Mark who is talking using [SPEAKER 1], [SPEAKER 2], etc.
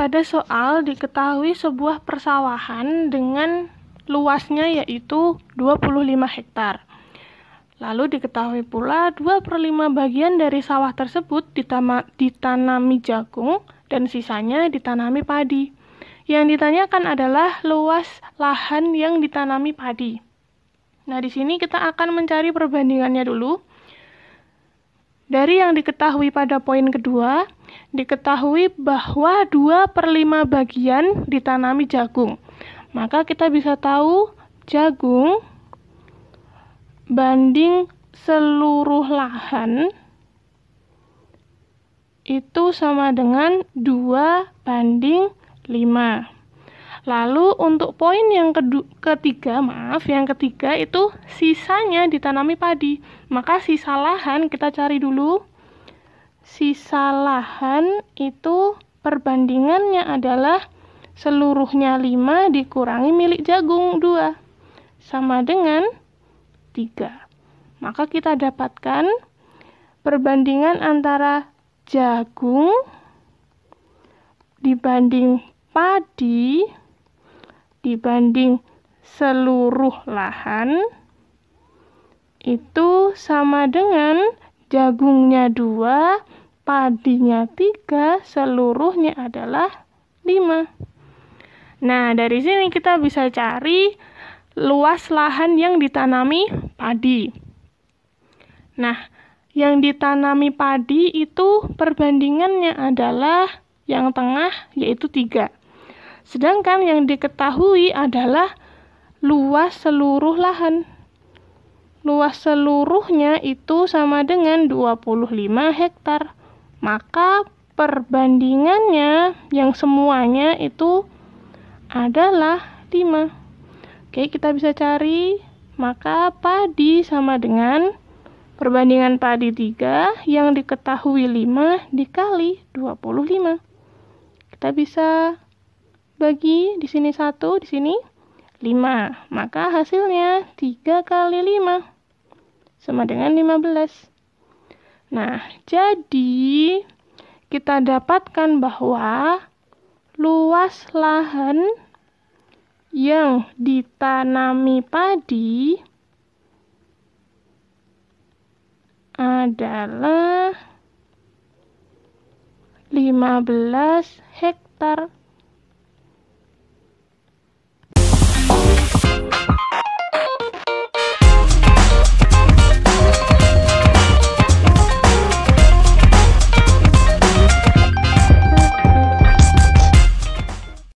[SPEAKER 1] pada soal diketahui sebuah persawahan dengan luasnya yaitu 25 hektar. Lalu diketahui pula 2 per 5 bagian dari sawah tersebut ditama, ditanami jagung dan sisanya ditanami padi. Yang ditanyakan adalah luas lahan yang ditanami padi. Nah, di sini kita akan mencari perbandingannya dulu. Dari yang diketahui pada poin kedua, diketahui bahwa 2 per 5 bagian ditanami jagung. Maka kita bisa tahu jagung banding seluruh lahan itu sama dengan 2 banding 5. Lalu untuk poin yang ketiga, maaf, yang ketiga itu sisanya ditanami padi. Maka sisa lahan kita cari dulu sisa lahan itu perbandingannya adalah seluruhnya 5 dikurangi milik jagung 2 sama dengan 3. Maka kita dapatkan perbandingan antara jagung dibanding padi dibanding seluruh lahan itu sama dengan jagungnya dua, padinya tiga, seluruhnya adalah lima. Nah, dari sini kita bisa cari luas lahan yang ditanami padi. Nah, yang ditanami padi itu perbandingannya adalah yang tengah yaitu tiga. Sedangkan yang diketahui adalah luas seluruh lahan luas seluruhnya itu sama dengan 25 hektar. Maka perbandingannya yang semuanya itu adalah 5. Oke, kita bisa cari maka padi sama dengan perbandingan padi 3 yang diketahui 5 dikali 25. Kita bisa bagi di sini 1, di sini 5. Maka hasilnya 3 kali 5 sama dengan 15. Nah, jadi kita dapatkan bahwa luas lahan yang ditanami padi adalah 15 hektar.